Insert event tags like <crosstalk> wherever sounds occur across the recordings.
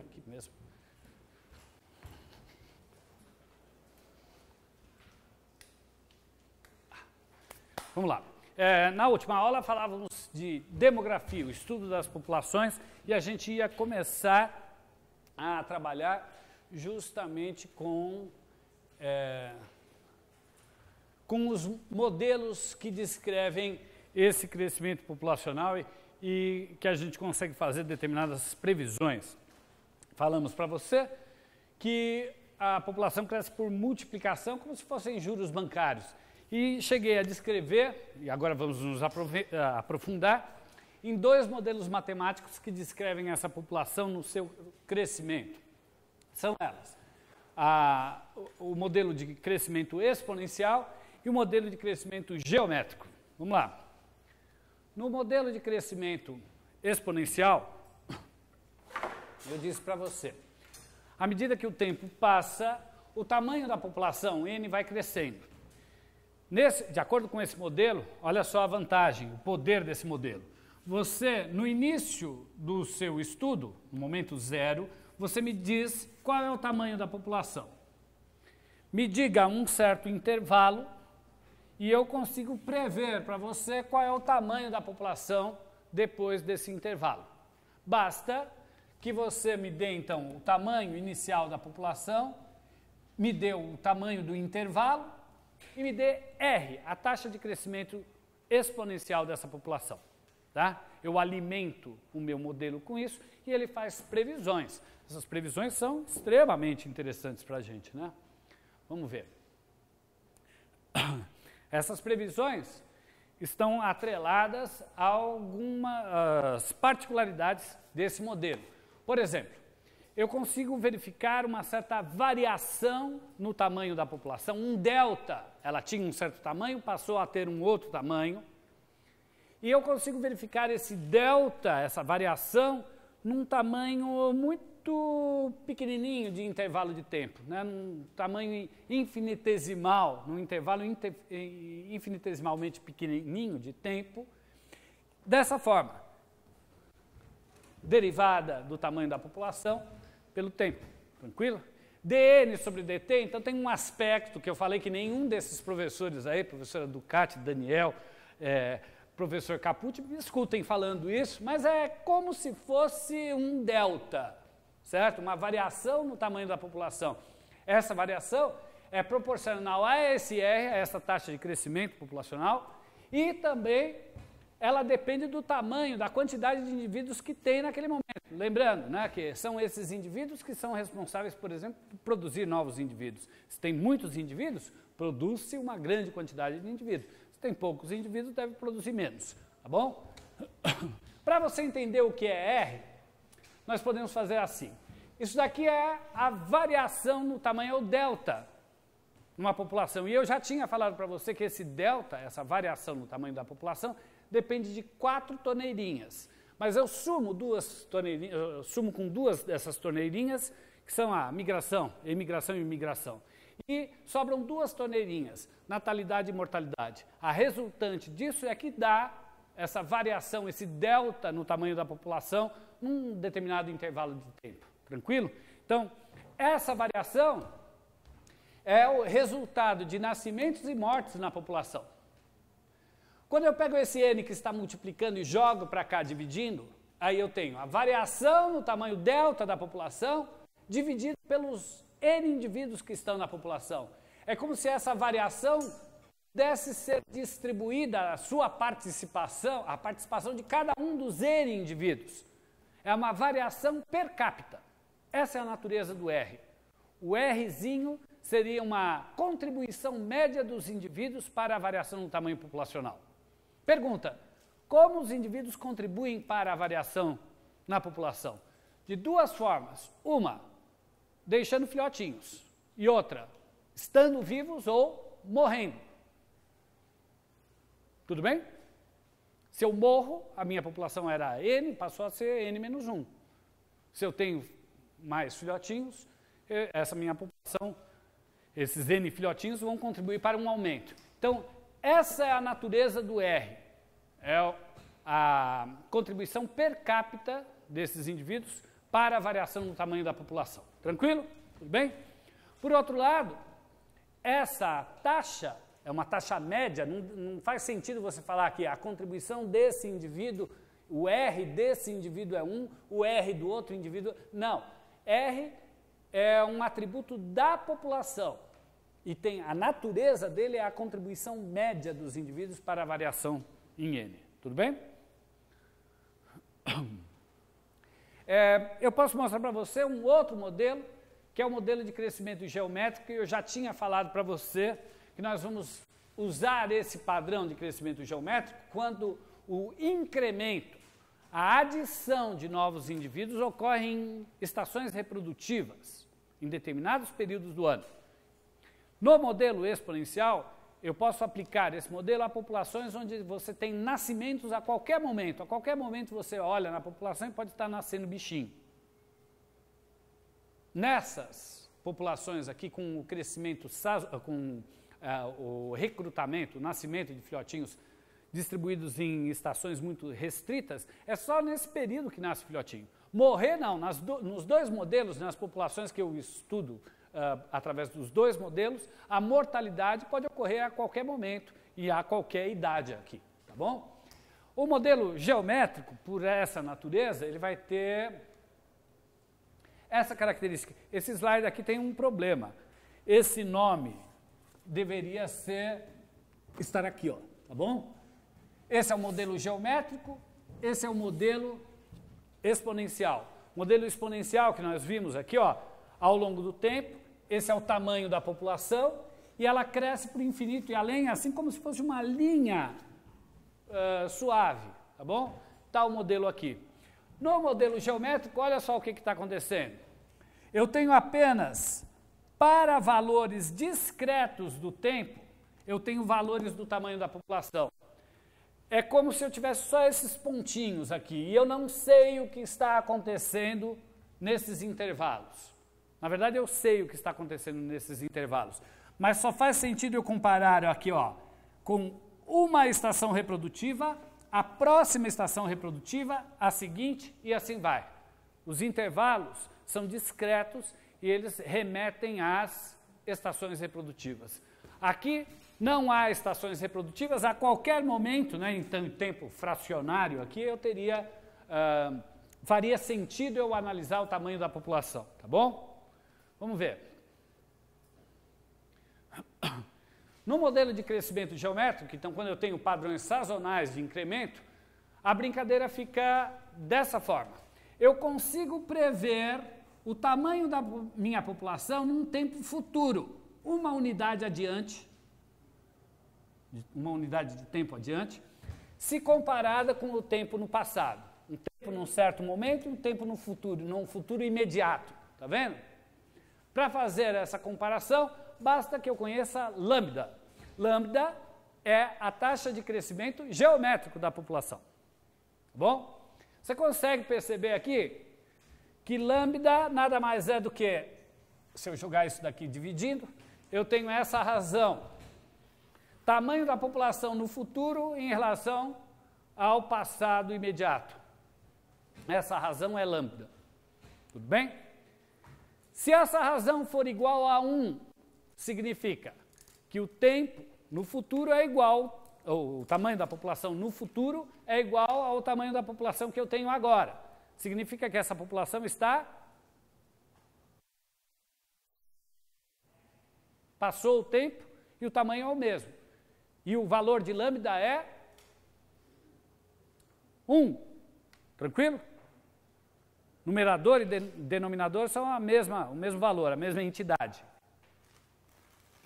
aqui mesmo. Ah, vamos lá. É, na última aula falávamos de demografia, o estudo das populações, e a gente ia começar a trabalhar justamente com, é, com os modelos que descrevem esse crescimento populacional e, e que a gente consegue fazer determinadas previsões falamos para você que a população cresce por multiplicação, como se fossem juros bancários. E cheguei a descrever, e agora vamos nos eh, aprofundar, em dois modelos matemáticos que descrevem essa população no seu crescimento. São elas a, o modelo de crescimento exponencial e o modelo de crescimento geométrico. Vamos lá. No modelo de crescimento exponencial, eu disse para você. À medida que o tempo passa, o tamanho da população N vai crescendo. Nesse, de acordo com esse modelo, olha só a vantagem, o poder desse modelo. Você, no início do seu estudo, no momento zero, você me diz qual é o tamanho da população. Me diga um certo intervalo e eu consigo prever para você qual é o tamanho da população depois desse intervalo. Basta que você me dê então o tamanho inicial da população, me dê o tamanho do intervalo e me dê R, a taxa de crescimento exponencial dessa população. Tá? Eu alimento o meu modelo com isso e ele faz previsões. Essas previsões são extremamente interessantes para a gente. Né? Vamos ver. <coughs> Essas previsões estão atreladas a algumas ah, particularidades desse modelo. Por exemplo, eu consigo verificar uma certa variação no tamanho da população, um delta. Ela tinha um certo tamanho, passou a ter um outro tamanho. E eu consigo verificar esse delta, essa variação, num tamanho muito pequenininho de intervalo de tempo, né? num tamanho infinitesimal, num intervalo eh, infinitesimalmente pequenininho de tempo. Dessa forma, derivada do tamanho da população pelo tempo. Tranquilo? DN sobre DT, então tem um aspecto que eu falei que nenhum desses professores aí, professora Ducati, Daniel, é, professor Capucci, me escutem falando isso, mas é como se fosse um delta, certo? Uma variação no tamanho da população. Essa variação é proporcional a esse R, a essa taxa de crescimento populacional, e também ela depende do tamanho, da quantidade de indivíduos que tem naquele momento. Lembrando né, que são esses indivíduos que são responsáveis, por exemplo, por produzir novos indivíduos. Se tem muitos indivíduos, produz-se uma grande quantidade de indivíduos. Se tem poucos indivíduos, deve produzir menos. Tá bom? <coughs> Para você entender o que é R, nós podemos fazer assim. Isso daqui é a variação no tamanho é ou delta numa população. E eu já tinha falado para você que esse delta, essa variação no tamanho da população, depende de quatro torneirinhas. Mas eu sumo duas torneirinhas, eu sumo com duas dessas torneirinhas, que são a migração, imigração e imigração. E sobram duas torneirinhas, natalidade e mortalidade. A resultante disso é que dá essa variação, esse delta no tamanho da população num determinado intervalo de tempo. Tranquilo? Então, essa variação é o resultado de nascimentos e mortes na população. Quando eu pego esse n que está multiplicando e jogo para cá dividindo, aí eu tenho a variação no tamanho delta da população dividido pelos n indivíduos que estão na população. É como se essa variação pudesse ser distribuída a sua participação, a participação de cada um dos n indivíduos. É uma variação per capita. Essa é a natureza do R. O Rzinho seria uma contribuição média dos indivíduos para a variação no tamanho populacional. Pergunta: como os indivíduos contribuem para a variação na população? De duas formas. Uma, deixando filhotinhos. E outra, estando vivos ou morrendo. Tudo bem? Se eu morro, a minha população era N, passou a ser N menos 1. Se eu tenho mais filhotinhos, eh, essa minha população, esses N filhotinhos vão contribuir para um aumento. Então, essa é a natureza do R. É a contribuição per capita desses indivíduos para a variação no tamanho da população. Tranquilo? Tudo bem? Por outro lado, essa taxa é uma taxa média, não, não faz sentido você falar que a contribuição desse indivíduo, o R desse indivíduo é 1, o R do outro indivíduo. Não. R é um atributo da população e tem a natureza dele é a contribuição média dos indivíduos para a variação em N. Tudo bem? É, eu posso mostrar para você um outro modelo, que é o modelo de crescimento geométrico, e eu já tinha falado para você que nós vamos usar esse padrão de crescimento geométrico quando o incremento, a adição de novos indivíduos ocorre em estações reprodutivas, em determinados períodos do ano. No modelo exponencial, eu posso aplicar esse modelo a populações onde você tem nascimentos a qualquer momento. A qualquer momento você olha na população e pode estar nascendo bichinho. Nessas populações aqui, com o crescimento, com uh, o recrutamento, o nascimento de filhotinhos distribuídos em estações muito restritas, é só nesse período que nasce filhotinho. Morrer não, do, nos dois modelos, nas populações que eu estudo uh, através dos dois modelos, a mortalidade pode ocorrer a qualquer momento e a qualquer idade aqui, tá bom? O modelo geométrico, por essa natureza, ele vai ter essa característica. Esse slide aqui tem um problema. Esse nome deveria ser estar aqui, ó, tá bom? Esse é o modelo geométrico, esse é o modelo exponencial. O modelo exponencial que nós vimos aqui, ó, ao longo do tempo, esse é o tamanho da população, e ela cresce para o infinito e além, assim como se fosse uma linha uh, suave, tá bom? Está o modelo aqui. No modelo geométrico, olha só o que está acontecendo. Eu tenho apenas, para valores discretos do tempo, eu tenho valores do tamanho da população. É como se eu tivesse só esses pontinhos aqui, e eu não sei o que está acontecendo nesses intervalos. Na verdade, eu sei o que está acontecendo nesses intervalos. Mas só faz sentido eu comparar aqui, ó, com uma estação reprodutiva, a próxima estação reprodutiva, a seguinte e assim vai. Os intervalos são discretos e eles remetem às estações reprodutivas. Aqui não há estações reprodutivas, a qualquer momento, né, em tempo fracionário aqui, eu teria, uh, faria sentido eu analisar o tamanho da população, tá bom? Vamos ver. No modelo de crescimento geométrico, então quando eu tenho padrões sazonais de incremento, a brincadeira fica dessa forma. Eu consigo prever o tamanho da minha população num tempo futuro, uma unidade adiante, uma unidade de tempo adiante, se comparada com o tempo no passado. Um tempo num certo momento, um tempo no futuro, num futuro imediato. Tá vendo? Para fazer essa comparação, basta que eu conheça lambda. Lambda é a taxa de crescimento geométrico da população. Tá bom? Você consegue perceber aqui que lambda nada mais é do que, se eu jogar isso daqui dividindo, eu tenho essa razão. Tamanho da população no futuro em relação ao passado imediato. Essa razão é lambda. Tudo bem? Se essa razão for igual a 1, significa que o tempo no futuro é igual, ou o tamanho da população no futuro é igual ao tamanho da população que eu tenho agora. Significa que essa população está. Passou o tempo e o tamanho é o mesmo. E o valor de lambda é 1. Tranquilo? Numerador e de, denominador são a mesma, o mesmo valor, a mesma entidade.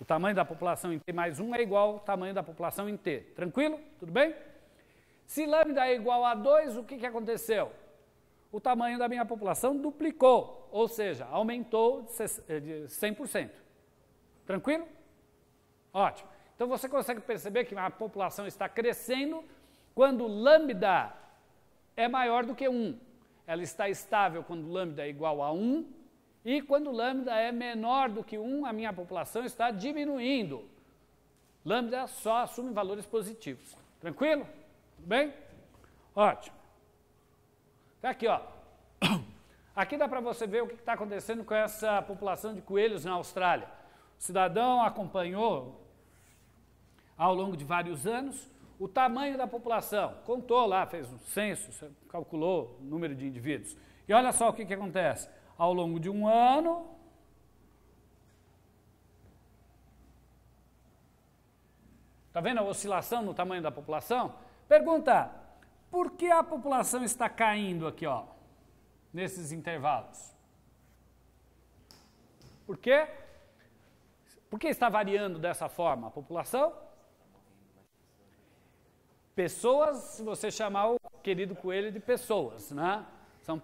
O tamanho da população em T mais 1 é igual ao tamanho da população em T. Tranquilo? Tudo bem? Se lambda é igual a 2, o que, que aconteceu? O tamanho da minha população duplicou, ou seja, aumentou de 100%. Eh, Tranquilo? Ótimo. Então você consegue perceber que a população está crescendo quando lambda é maior do que 1 ela está estável quando lambda é igual a 1, e quando lambda é menor do que 1, a minha população está diminuindo. Lambda só assume valores positivos. Tranquilo? Tudo bem? Ótimo. Tá aqui, ó. <coughs> Aqui dá para você ver o que está acontecendo com essa população de coelhos na Austrália. O cidadão acompanhou ao longo de vários anos o tamanho da população, contou lá, fez um censo, calculou o número de indivíduos. E olha só o que, que acontece. Ao longo de um ano, Está vendo a oscilação no tamanho da população? Pergunta, por que a população está caindo aqui, ó, nesses intervalos? Por quê? Por que está variando dessa forma a população? Pessoas, se você chamar o querido coelho de pessoas, né? São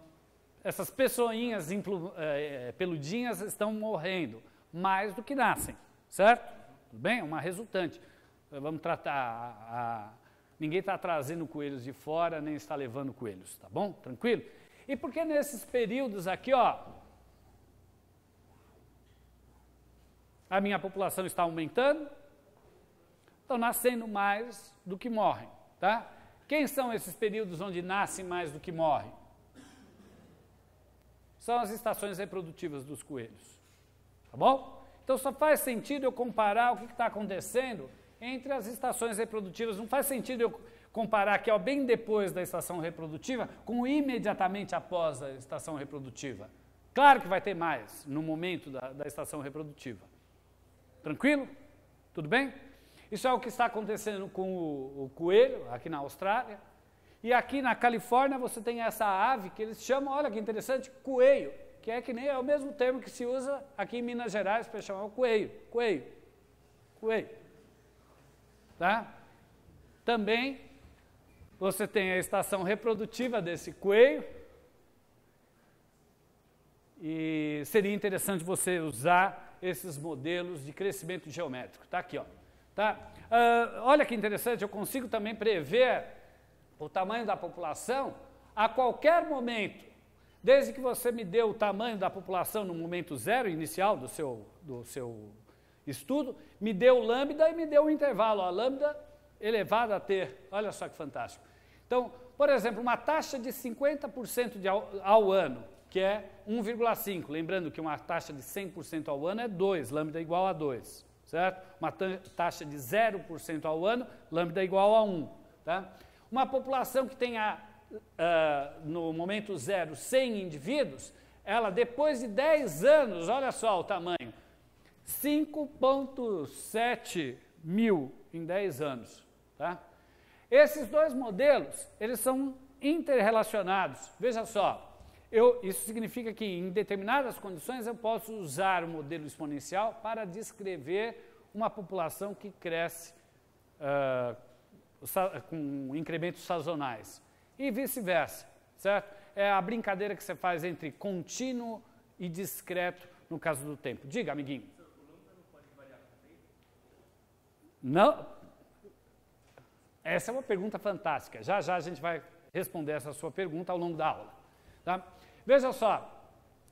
essas pessoinhas implu, é, é, peludinhas estão morrendo mais do que nascem, certo? Tudo bem? Uma resultante. Vamos tratar a, a, ninguém está trazendo coelhos de fora, nem está levando coelhos, tá bom? Tranquilo? E porque nesses períodos aqui, ó, a minha população está aumentando, estão nascendo mais do que morrem. Tá? Quem são esses períodos onde nasce mais do que morre? São as estações reprodutivas dos coelhos. Tá bom? Então só faz sentido eu comparar o que está acontecendo entre as estações reprodutivas. Não faz sentido eu comparar aqui ó, bem depois da estação reprodutiva com imediatamente após a estação reprodutiva. Claro que vai ter mais no momento da, da estação reprodutiva. Tranquilo? Tudo bem? Isso é o que está acontecendo com o, o coelho aqui na Austrália. E aqui na Califórnia você tem essa ave que eles chamam, olha que interessante, coelho, que é que nem é o mesmo termo que se usa aqui em Minas Gerais para chamar o coelho, coelho, coelho. Tá? Também você tem a estação reprodutiva desse coelho. E seria interessante você usar esses modelos de crescimento geométrico. Está aqui, ó. Tá? Uh, olha que interessante, eu consigo também prever o tamanho da população a qualquer momento. Desde que você me dê o tamanho da população no momento zero inicial do seu, do seu estudo, me deu lambda e me deu um intervalo, a lambda elevada a t. Olha só que fantástico. Então, por exemplo, uma taxa de 50% ao, ao, ano, que é 1,5. Lembrando que uma taxa de 100% ao ano é 2, lambda é igual a 2 certo? Uma taxa de 0% ao ano, lambda igual a 1. Tá? Uma população que tenha, uh, no momento zero, 100 indivíduos, ela depois de 10 anos, olha só o tamanho, 5,7 mil em 10 anos. Tá? Esses dois modelos, eles são interrelacionados. Veja só, eu, isso significa que em determinadas condições eu posso usar o modelo exponencial para descrever uma população que cresce uh, com incrementos sazonais e vice-versa, certo? É a brincadeira que você faz entre contínuo e discreto no caso do tempo. Diga, amiguinho. Não. Essa é uma pergunta fantástica. Já já a gente vai responder essa sua pergunta ao longo da aula. Tá? Veja só,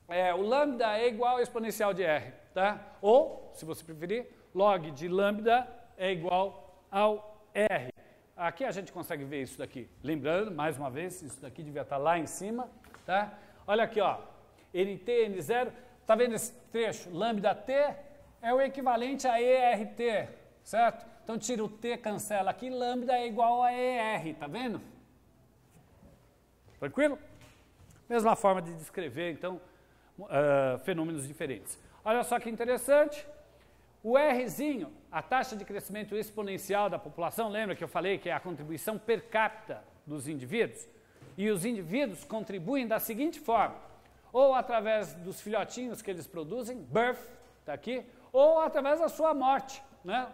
é, o lambda é igual a exponencial de r, tá? Ou, se você preferir, log de lambda é igual ao r. Aqui a gente consegue ver isso daqui. Lembrando, mais uma vez, isso daqui devia estar lá em cima, tá? Olha aqui, ó. NT, N0, tá vendo esse trecho? Lambda T é o equivalente a ERT, certo? Então tira o T, cancela aqui, lambda é igual a ER, tá vendo? Tranquilo? Mesma forma de descrever, então, uh, fenômenos diferentes. Olha só que interessante. O Rzinho, a taxa de crescimento exponencial da população, lembra que eu falei que é a contribuição per capita dos indivíduos? E os indivíduos contribuem da seguinte forma: ou através dos filhotinhos que eles produzem, birth, está aqui, ou através da sua morte, né?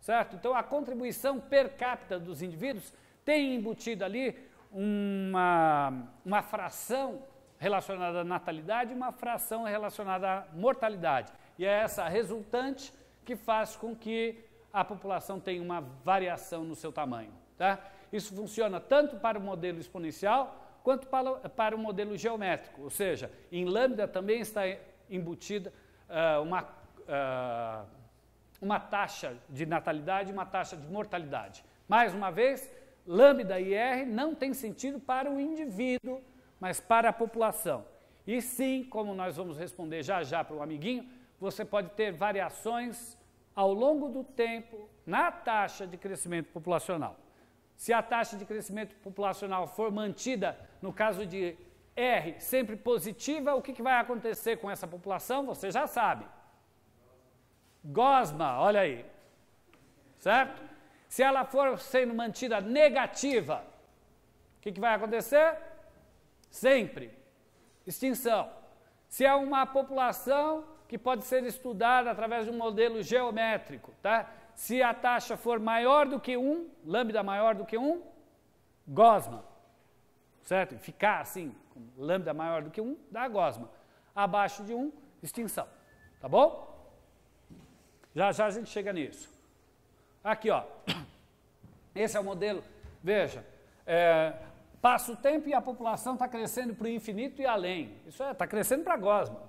Certo? Então a contribuição per capita dos indivíduos tem embutido ali uma, uma fração relacionada à natalidade e uma fração relacionada à mortalidade. E é essa resultante que faz com que a população tenha uma variação no seu tamanho. Tá? Isso funciona tanto para o modelo exponencial quanto para, para o modelo geométrico, ou seja, em lambda também está embutida uh, uma, uh, uma taxa de natalidade e uma taxa de mortalidade. Mais uma vez, lambda e R não tem sentido para o indivíduo, mas para a população. E sim, como nós vamos responder já já para o amiguinho, você pode ter variações ao longo do tempo na taxa de crescimento populacional. Se a taxa de crescimento populacional for mantida, no caso de R, sempre positiva, o que, que vai acontecer com essa população? Você já sabe. Gosma, olha aí. Certo? se ela for sendo mantida negativa, o que, que vai acontecer? Sempre extinção. Se é uma população que pode ser estudada através de um modelo geométrico, tá? Se a taxa for maior do que 1, lambda maior do que 1, gosma. Certo? Ficar assim, com lambda maior do que 1, dá gosma. Abaixo de 1, extinção. Tá bom? Já já a gente chega nisso. Aqui, ó. <clears throat> Esse é o modelo. Veja, é, passa o tempo e a população está crescendo para o infinito e além. Isso é, está crescendo para a gosma.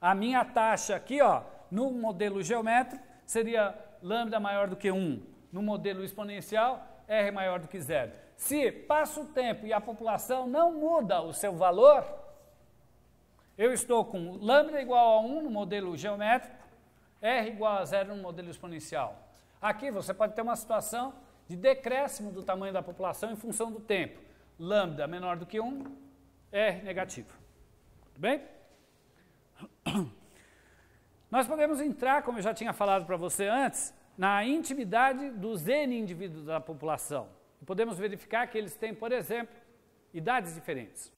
A minha taxa aqui, ó, no modelo geométrico, seria lambda maior do que 1. No modelo exponencial, R maior do que zero. Se passa o tempo e a população não muda o seu valor, eu estou com lambda igual a 1 no modelo geométrico, R igual a zero no modelo exponencial. Aqui você pode ter uma situação de decréscimo do tamanho da população em função do tempo. Lambda menor do que 1, R negativo. Tudo bem? <clears throat> Nós podemos entrar, como eu já tinha falado para você antes, na intimidade dos N indivíduos da população. Podemos verificar que eles têm, por exemplo, idades diferentes.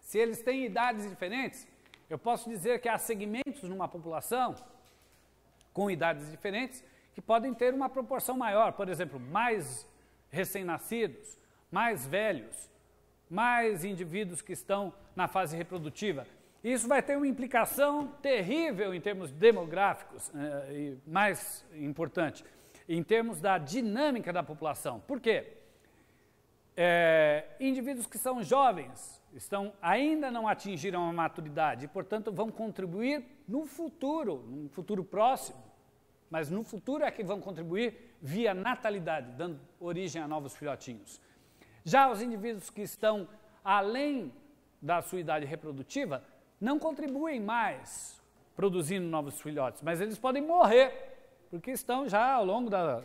Se eles têm idades diferentes, eu posso dizer que há segmentos numa população com idades diferentes que podem ter uma proporção maior, por exemplo, mais recém-nascidos, mais velhos, mais indivíduos que estão na fase reprodutiva. Isso vai ter uma implicação terrível em termos demográficos, eh, e mais importante, em termos da dinâmica da população. Por quê? É, indivíduos que são jovens estão ainda não atingiram a maturidade e, portanto, vão contribuir no futuro, num futuro próximo, mas no futuro é que vão contribuir via natalidade, dando origem a novos filhotinhos. Já os indivíduos que estão além da sua idade reprodutiva não contribuem mais produzindo novos filhotes, mas eles podem morrer, porque estão já ao longo da,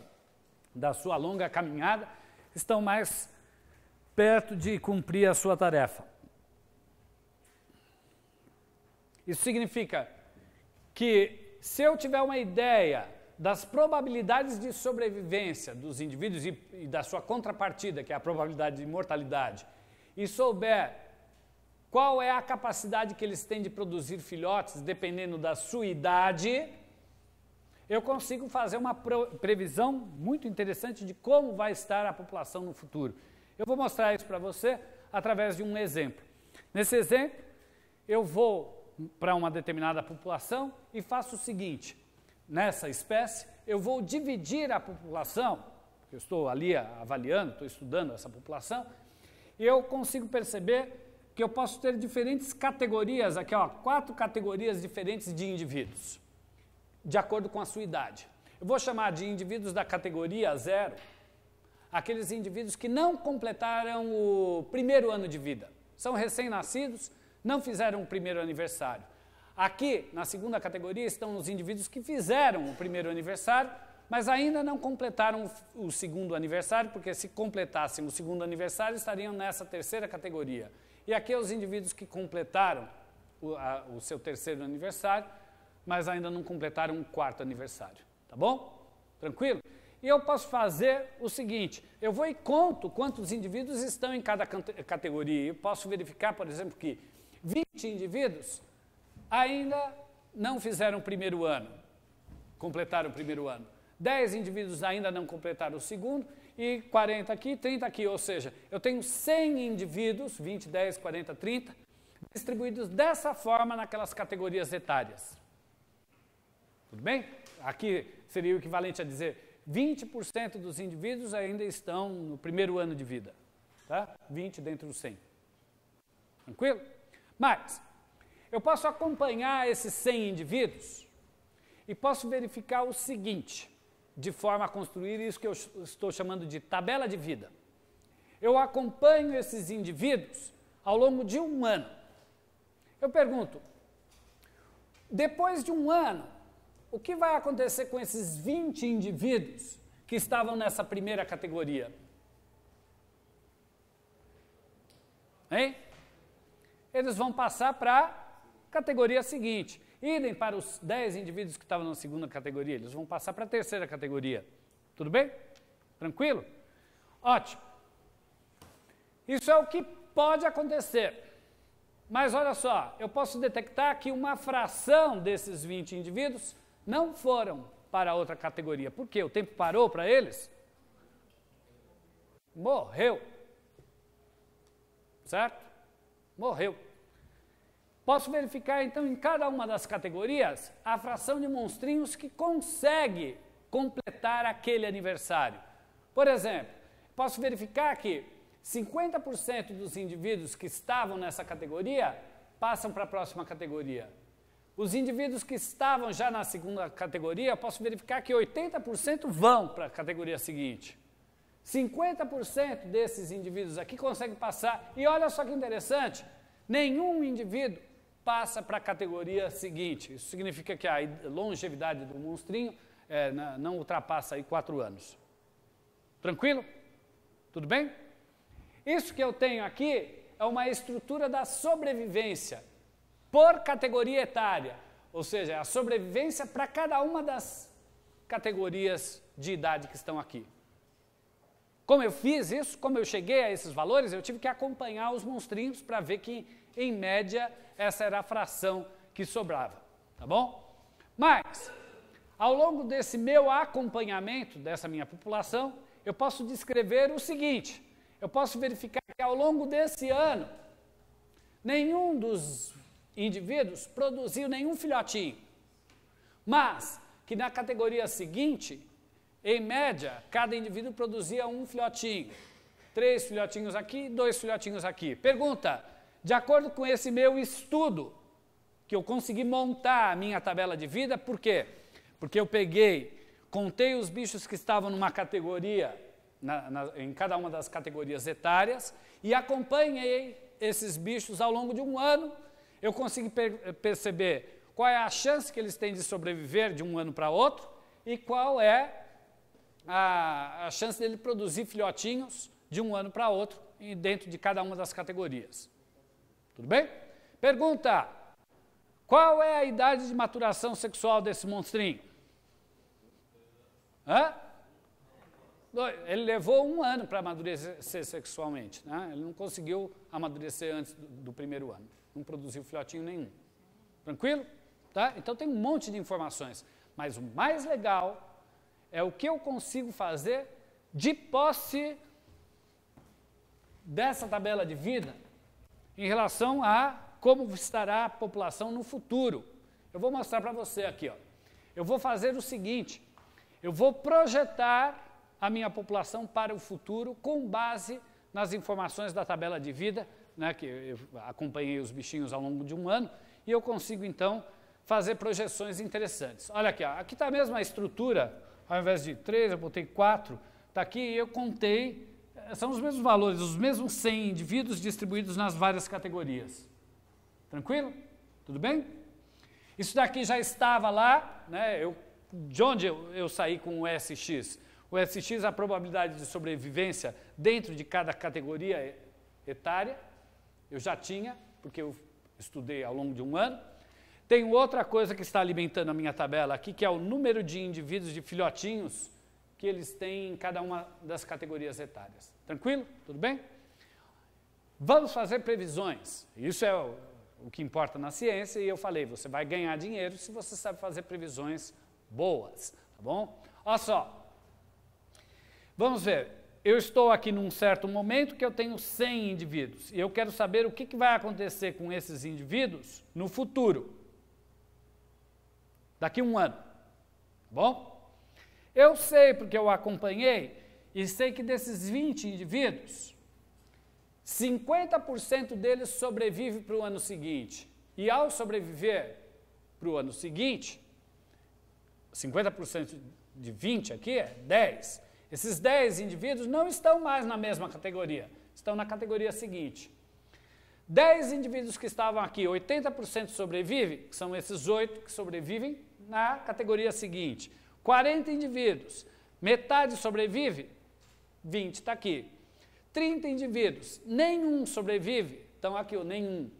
da sua longa caminhada, estão mais perto de cumprir a sua tarefa. Isso significa que se eu tiver uma ideia das probabilidades de sobrevivência dos indivíduos e, e da sua contrapartida, que é a probabilidade de mortalidade, e souber qual é a capacidade que eles têm de produzir filhotes dependendo da sua idade, eu consigo fazer uma previsão muito interessante de como vai estar a população no futuro. Eu vou mostrar isso para você através de um exemplo. Nesse exemplo, eu vou para uma determinada população e faço o seguinte: nessa espécie, eu vou dividir a população, eu estou ali avaliando, estou estudando essa população, e eu consigo perceber que eu posso ter diferentes categorias, aqui ó, quatro categorias diferentes de indivíduos, de acordo com a sua idade. Eu vou chamar de indivíduos da categoria zero aqueles indivíduos que não completaram o primeiro ano de vida. São recém-nascidos, não fizeram o primeiro aniversário. Aqui, na segunda categoria, estão os indivíduos que fizeram o primeiro aniversário, mas ainda não completaram o segundo aniversário, porque se completassem o segundo aniversário, estariam nessa terceira categoria. E aqui é os indivíduos que completaram o, a, o seu terceiro aniversário, mas ainda não completaram o quarto aniversário. Tá bom? Tranquilo? E eu posso fazer o seguinte: eu vou e conto quantos indivíduos estão em cada categoria. Eu posso verificar, por exemplo, que 20 indivíduos ainda não fizeram o primeiro ano, completaram o primeiro ano. 10 indivíduos ainda não completaram o segundo e 40 aqui, 30 aqui, ou seja, eu tenho 100 indivíduos, 20, 10, 40, 30, distribuídos dessa forma naquelas categorias etárias. Tudo bem? Aqui seria o equivalente a dizer 20% dos indivíduos ainda estão no primeiro ano de vida. Tá? 20 dentro dos 100. Tranquilo? Mas eu posso acompanhar esses 100 indivíduos e posso verificar o seguinte, de forma a construir isso que eu estou chamando de tabela de vida. Eu acompanho esses indivíduos ao longo de um ano. Eu pergunto, depois de um ano, o que vai acontecer com esses 20 indivíduos que estavam nessa primeira categoria? Hein? eles vão passar para a categoria seguinte. Idem para os 10 indivíduos que estavam na segunda categoria, eles vão passar para a terceira categoria. Tudo bem? Tranquilo? Ótimo. Isso é o que pode acontecer. Mas olha só, eu posso detectar que uma fração desses 20 indivíduos não foram para a outra categoria. Por quê? O tempo parou para eles? Morreu. Certo? morreu. Posso verificar então em cada uma das categorias a fração de monstrinhos que consegue completar aquele aniversário. Por exemplo, posso verificar que 50% dos indivíduos que estavam nessa categoria passam para a próxima categoria. Os indivíduos que estavam já na segunda categoria, posso verificar que 80% vão para a categoria seguinte. 50% desses indivíduos aqui conseguem passar. E olha só que interessante: nenhum indivíduo passa para a categoria seguinte. Isso significa que a longevidade do monstrinho é, não ultrapassa aí quatro anos. Tranquilo? Tudo bem? Isso que eu tenho aqui é uma estrutura da sobrevivência por categoria etária, ou seja, a sobrevivência para cada uma das categorias de idade que estão aqui. Como eu fiz isso, como eu cheguei a esses valores, eu tive que acompanhar os monstrinhos para ver que, em média, essa era a fração que sobrava, tá bom? Mas, ao longo desse meu acompanhamento dessa minha população, eu posso descrever o seguinte: eu posso verificar que ao longo desse ano, nenhum dos indivíduos produziu nenhum filhotinho, mas que na categoria seguinte, em média, cada indivíduo produzia um filhotinho. Três filhotinhos aqui, dois filhotinhos aqui. Pergunta: de acordo com esse meu estudo, que eu consegui montar a minha tabela de vida, por quê? Porque eu peguei, contei os bichos que estavam numa categoria, na, na, em cada uma das categorias etárias, e acompanhei esses bichos ao longo de um ano. Eu consegui per eh, perceber qual é a chance que eles têm de sobreviver de um ano para outro e qual é a, a chance dele produzir filhotinhos de um ano para outro dentro de cada uma das categorias. Tudo bem? Pergunta: qual é a idade de maturação sexual desse monstrinho? Hã? Ele levou um ano para amadurecer sexualmente. Né? Ele não conseguiu amadurecer antes do, do primeiro ano. Não produziu filhotinho nenhum. Tranquilo? Tá? Então tem um monte de informações. Mas o mais legal é o que eu consigo fazer de posse dessa tabela de vida em relação a como estará a população no futuro. Eu vou mostrar para você aqui. Ó. Eu vou fazer o seguinte: eu vou projetar a minha população para o futuro com base nas informações da tabela de vida, né, que eu acompanhei os bichinhos ao longo de um ano, e eu consigo então fazer projeções interessantes. Olha aqui, ó, aqui está mesmo a estrutura ao invés de 3, eu botei 4. Está aqui e eu contei, eh, são os mesmos valores, os mesmos 100 indivíduos distribuídos nas várias categorias. Tranquilo? Tudo bem? Isso daqui já estava lá, né? Eu, de onde eu, eu saí com o SX? O SX, a probabilidade de sobrevivência dentro de cada categoria etária, eu já tinha, porque eu estudei ao longo de um ano. Tem outra coisa que está alimentando a minha tabela aqui, que é o número de indivíduos, de filhotinhos, que eles têm em cada uma das categorias etárias. Tranquilo? Tudo bem? Vamos fazer previsões. Isso é o, o que importa na ciência, e eu falei, você vai ganhar dinheiro se você sabe fazer previsões boas, tá bom? Olha só. Vamos ver. Eu estou aqui num certo momento que eu tenho 100 indivíduos, e eu quero saber o que, que vai acontecer com esses indivíduos no futuro daqui a um ano. Tá bom? Eu sei, porque eu acompanhei, e sei que desses 20 indivíduos, 50% deles sobrevive para o ano seguinte. E ao sobreviver para o ano seguinte, 50% de 20 aqui é 10. Esses 10 indivíduos não estão mais na mesma categoria, estão na categoria seguinte. 10 indivíduos que estavam aqui, 80% sobrevivem, são esses 8 que sobrevivem na categoria seguinte. 40 indivíduos, metade sobrevive? 20 está aqui. 30 indivíduos, nenhum sobrevive? Então aqui o nenhum.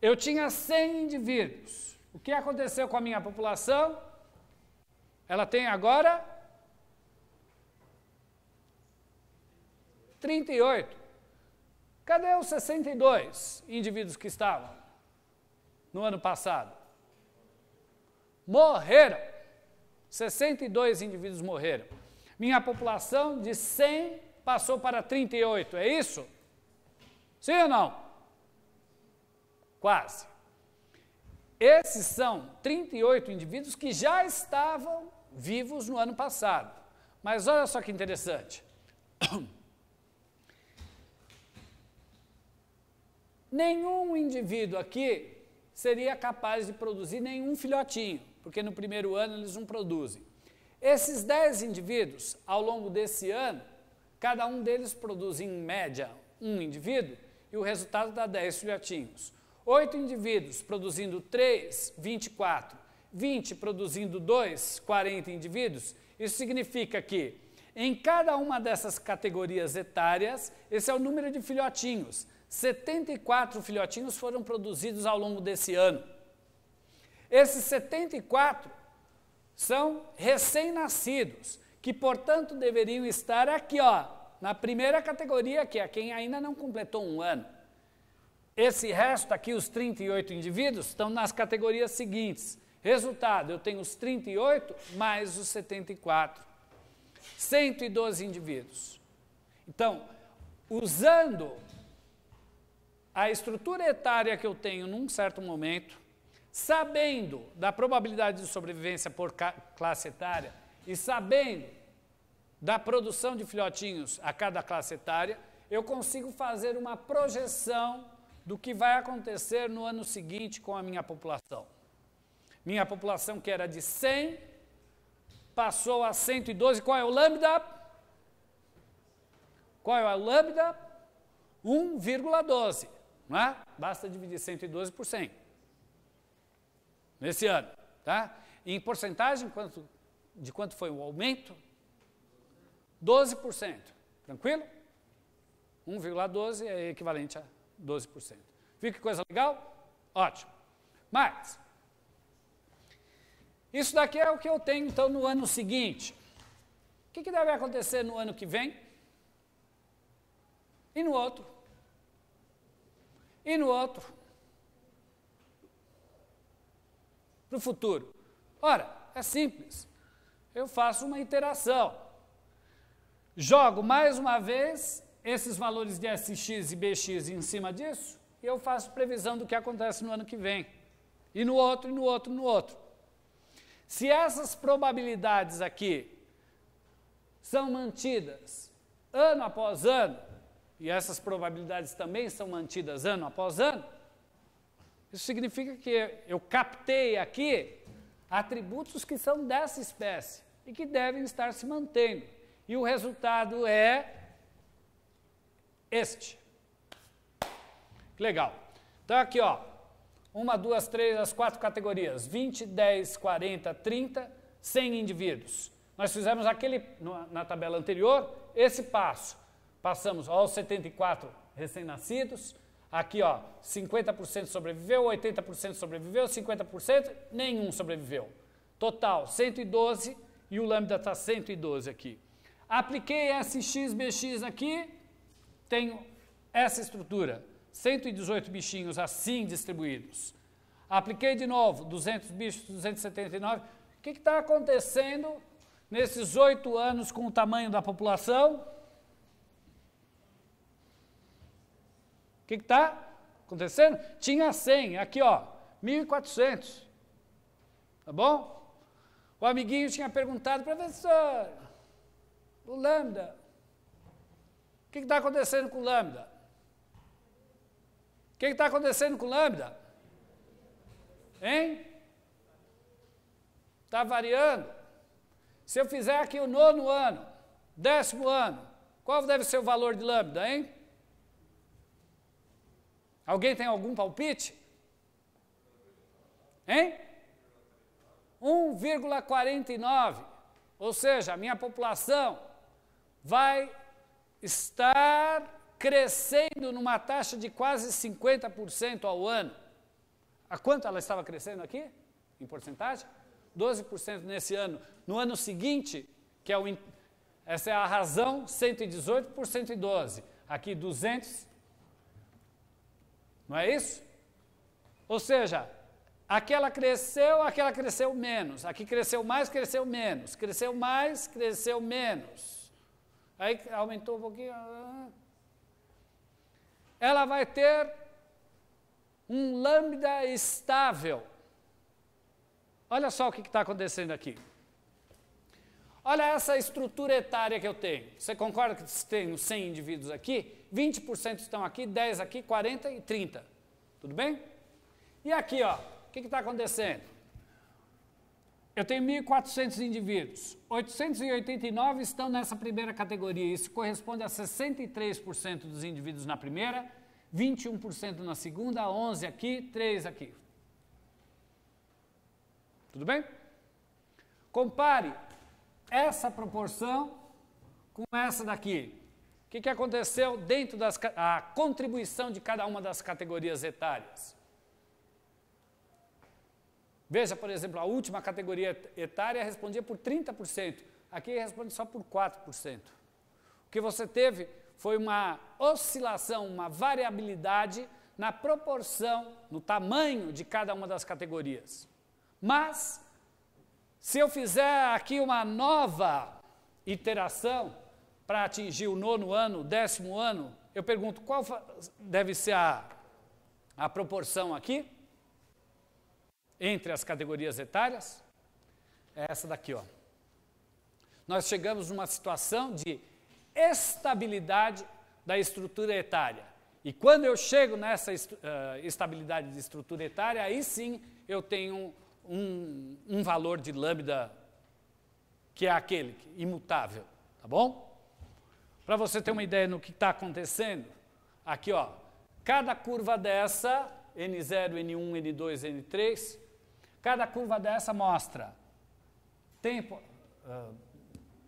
Eu tinha 100 indivíduos. O que aconteceu com a minha população? Ela tem agora 38. Cadê os 62 indivíduos que estavam no ano passado? morreram. 62 indivíduos morreram. Minha população de 100 passou para 38, é isso? Sim ou não? Quase. Esses são 38 indivíduos que já estavam vivos no ano passado. Mas olha só que interessante. <coughs> Nenhum indivíduo aqui seria capaz de produzir nenhum filhotinho porque no primeiro ano eles não produzem. Esses 10 indivíduos, ao longo desse ano, cada um deles produz em média um indivíduo e o resultado dá 10 filhotinhos. 8 indivíduos produzindo 3, 24. 20 produzindo 2, 40 indivíduos. Isso significa que em cada uma dessas categorias etárias, esse é o número de filhotinhos. 74 filhotinhos foram produzidos ao longo desse ano. Esses 74 são recém-nascidos, que portanto deveriam estar aqui, ó, na primeira categoria, que é quem ainda não completou um ano. Esse resto aqui, os 38 indivíduos, estão nas categorias seguintes. Resultado, eu tenho os 38 mais os 74. 112 indivíduos. Então, usando a estrutura etária que eu tenho num certo momento, sabendo da probabilidade de sobrevivência por classe etária e sabendo da produção de filhotinhos a cada classe etária, eu consigo fazer uma projeção do que vai acontecer no ano seguinte com a minha população. Minha população que era de 100 passou a 112. Qual é o lambda? Qual é o lambda? 1,12, não é? Basta dividir 112 por 100 nesse ano. Tá? Em porcentagem, quanto, de quanto foi o aumento? 12%. Tranquilo? 1,12 é equivalente a 12%. Viu que coisa legal? Ótimo. Mas, isso daqui é o que eu tenho então no ano seguinte. O que, que deve acontecer no ano que vem? E no outro? E no outro? para o futuro? Ora, é simples. Eu faço uma interação. Jogo mais uma vez esses valores de SX e BX em cima disso e eu faço previsão do que acontece no ano que vem. E no outro, e no outro, e no outro. Se essas probabilidades aqui são mantidas ano após ano, e essas probabilidades também são mantidas ano após ano, isso significa que eu captei aqui atributos que são dessa espécie e que devem estar se mantendo. E o resultado é este. Legal. Então aqui, ó, uma, duas, três, as quatro categorias, 20, 10, 40, 30, 100 indivíduos. Nós fizemos aquele, na tabela anterior, esse passo. Passamos aos 74 recém-nascidos, Aqui, ó, 50% sobreviveu, 80% sobreviveu, 50% nenhum sobreviveu. Total, 112 e o lambda está 112 aqui. Apliquei SXBX aqui, tenho essa estrutura. 118 bichinhos assim distribuídos. Apliquei de novo, 200 bichos, 279. O que está acontecendo nesses oito anos com o tamanho da população? O que está acontecendo? Tinha 100, aqui ó, 1.400. Tá bom? O amiguinho tinha perguntado, professor, o lambda, o que está acontecendo com o lambda? O que está acontecendo com o lambda? Hein? Está variando. Se eu fizer aqui o nono ano, décimo ano, qual deve ser o valor de lambda, hein? Alguém tem algum palpite? Hein? 1,49. Ou seja, a minha população vai estar crescendo numa taxa de quase 50% ao ano. A quanto ela estava crescendo aqui? Em porcentagem? 12% nesse ano. No ano seguinte, que é o, essa é a razão, 118 por 112. Aqui 200 não é isso? Ou seja, aquela cresceu, aquela cresceu menos, aqui cresceu mais, cresceu menos, cresceu mais, cresceu menos. Aí aumentou um pouquinho. Ah. Ela vai ter um lambda estável. Olha só o que está acontecendo aqui. Olha essa estrutura etária que eu tenho. Você concorda que tenho 100 indivíduos aqui? 20% estão aqui, 10 aqui, 40 e 30. Tudo bem? E aqui, ó, o que está acontecendo? Eu tenho 1.400 indivíduos. 889 estão nessa primeira categoria. Isso corresponde a 63% dos indivíduos na primeira, 21% na segunda, 11 aqui, 3 aqui. Tudo bem? Compare essa proporção com essa daqui que, que aconteceu dentro da contribuição de cada uma das categorias etárias? Veja, por exemplo, a última categoria etária respondia por 30%, aqui responde só por 4%. O que você teve foi uma oscilação, uma variabilidade na proporção, no tamanho de cada uma das categorias. Mas, se eu fizer aqui uma nova iteração, para atingir o nono ano, décimo ano, eu pergunto qual deve ser a, a proporção aqui entre as categorias etárias? É essa daqui, ó. Nós chegamos numa situação de estabilidade da estrutura etária. E quando eu chego nessa est uh, eh, estabilidade de estrutura etária, aí sim eu tenho um, um valor de lambda que é aquele imutável, tá bom? Para você ter uma ideia no que está acontecendo, aqui ó, cada curva dessa, N0, N1, N2, N3, cada curva dessa mostra tempo, uh,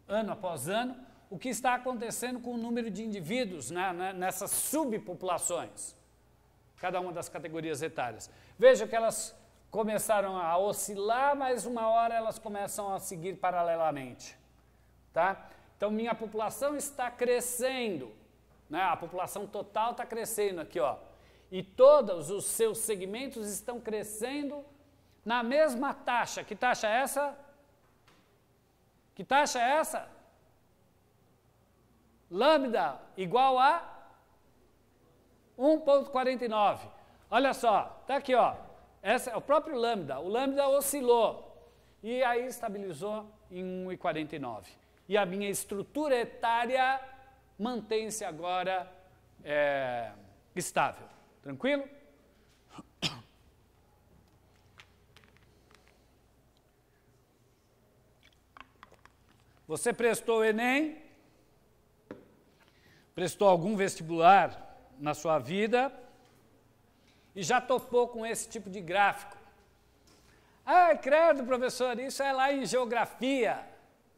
ano após ano, o que está acontecendo com o número de indivíduos né, né, nessas subpopulações, cada uma das categorias etárias. Veja que elas começaram a oscilar, mas uma hora elas começam a seguir paralelamente. Tá? Então minha população está crescendo, né? a população total está crescendo aqui, ó. E todos os seus segmentos estão crescendo na mesma taxa. Que taxa é essa? Que taxa é essa? Lambda igual a 1.49. Olha só, tá aqui, ó. Essa é o próprio lambda. O lambda oscilou e aí estabilizou em 1,49 e a minha estrutura etária mantém-se agora é, estável. Tranquilo? Você prestou o Enem? Prestou algum vestibular na sua vida? E já topou com esse tipo de gráfico? Ah, credo, professor, isso é lá em geografia,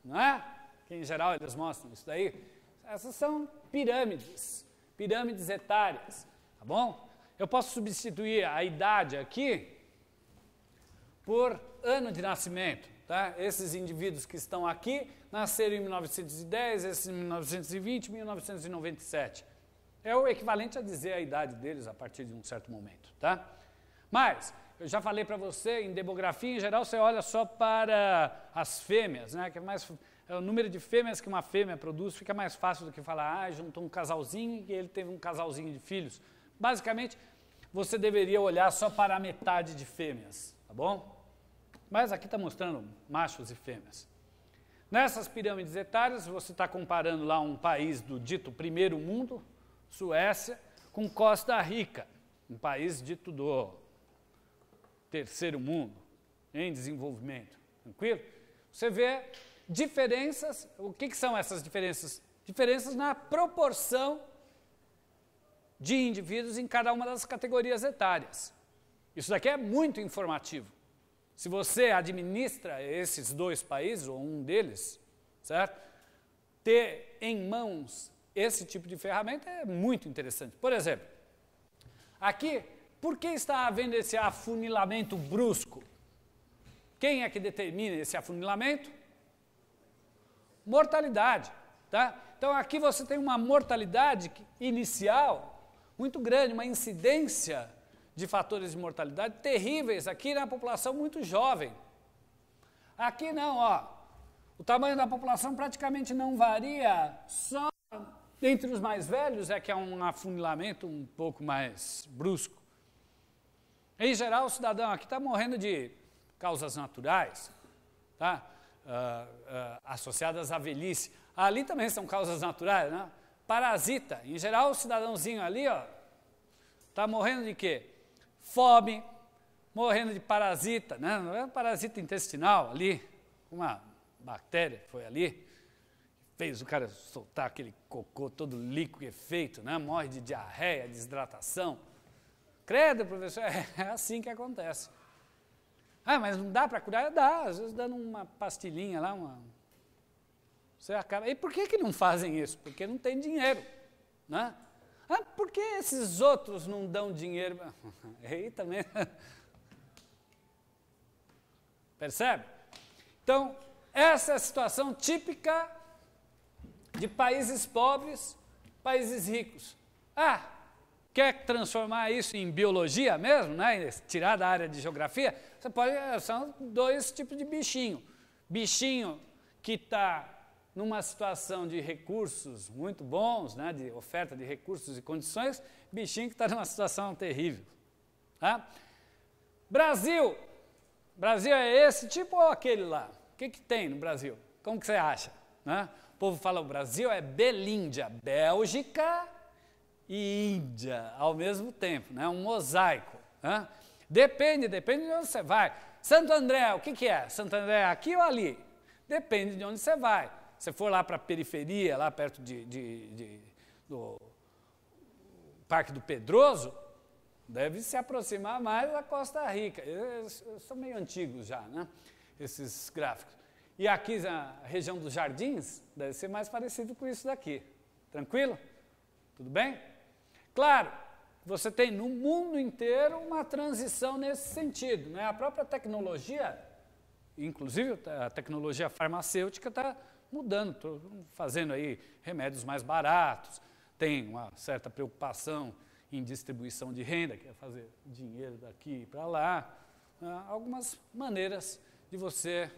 não é? que em geral eles mostram isso daí, essas são pirâmides, pirâmides etárias, tá bom? Eu posso substituir a idade aqui por ano de nascimento, tá? Esses indivíduos que estão aqui nasceram em 1910, esses em 1920, 1997. É o equivalente a dizer a idade deles a partir de um certo momento, tá? Mas, eu já falei para você, em demografia em geral, você olha só para as fêmeas, né? Que é mais é o número de fêmeas que uma fêmea produz, fica mais fácil do que falar, ah, juntou um casalzinho e ele teve um casalzinho de filhos. Basicamente, você deveria olhar só para a metade de fêmeas, tá bom? Mas aqui está mostrando machos e fêmeas. Nessas pirâmides etárias, você está comparando lá um país do dito primeiro mundo, Suécia, com Costa Rica, um país dito do terceiro mundo, em desenvolvimento. Tranquilo? Você vê diferenças, o que, que são essas diferenças? Diferenças na proporção de indivíduos em cada uma das categorias etárias. Isso daqui é muito informativo. Se você administra esses dois países, ou um deles, certo? Ter em mãos esse tipo de ferramenta é muito interessante. Por exemplo, aqui, por que está havendo esse afunilamento brusco? Quem é que determina esse afunilamento? mortalidade. Tá? Então aqui você tem uma mortalidade inicial muito grande, uma incidência de fatores de mortalidade terríveis aqui na população muito jovem. Aqui não, ó. O tamanho da população praticamente não varia, só entre os mais velhos é que há é um afunilamento um pouco mais brusco. Em geral, o cidadão aqui está morrendo de causas naturais, tá? uh, associadas à velhice. Ali também são causas naturais, né? Parasita, em geral o cidadãozinho ali, ó, tá morrendo de quê? Fome, morrendo de parasita, né? Não é um parasita intestinal ali, uma bactéria foi ali, fez o cara soltar aquele cocô todo líquido e feito, né? Morre de diarreia, desidratação. Credo, professor, <laughs> é assim que acontece. Ah, mas não dá para curar? Dá, às vezes dando uma pastilhinha lá, uma. Você acaba. E por que, que não fazem isso? Porque não tem dinheiro. Né? Ah, por que esses outros não dão dinheiro? Aí <laughs> também. <laughs> Percebe? Então, essa é a situação típica de países pobres, países ricos. Ah, quer transformar isso em biologia mesmo, né? tirar da área de geografia? Você pode, é, são dois tipos de bichinho. Bichinho que está numa situação de recursos muito bons, né, de oferta de recursos e condições, bichinho que está numa situação terrível. Tá? Brasil. Brasil é esse tipo ou aquele lá? O que, que tem no Brasil? Como que você acha? Né? O povo fala o Brasil é Belíndia, Bélgica e Índia ao mesmo tempo, né? um mosaico. Né? Depende, depende de onde você vai. Santo André, o que, que é? Santo André é aqui ou ali? Depende de onde você vai. Se for lá para a periferia, lá perto de, de, de, do Parque do Pedroso, deve se aproximar mais da Costa Rica. Eu, eu sou meio antigo já, né? Esses gráficos. E aqui na região dos jardins, deve ser mais parecido com isso daqui. Tranquilo? Tudo bem? Claro, você tem no mundo inteiro uma transição nesse sentido. Né? A própria tecnologia, inclusive a tecnologia farmacêutica, está mudando, Tô fazendo aí remédios mais baratos, tem uma certa preocupação em distribuição de renda, quer é fazer dinheiro daqui para lá. Né? Algumas maneiras de você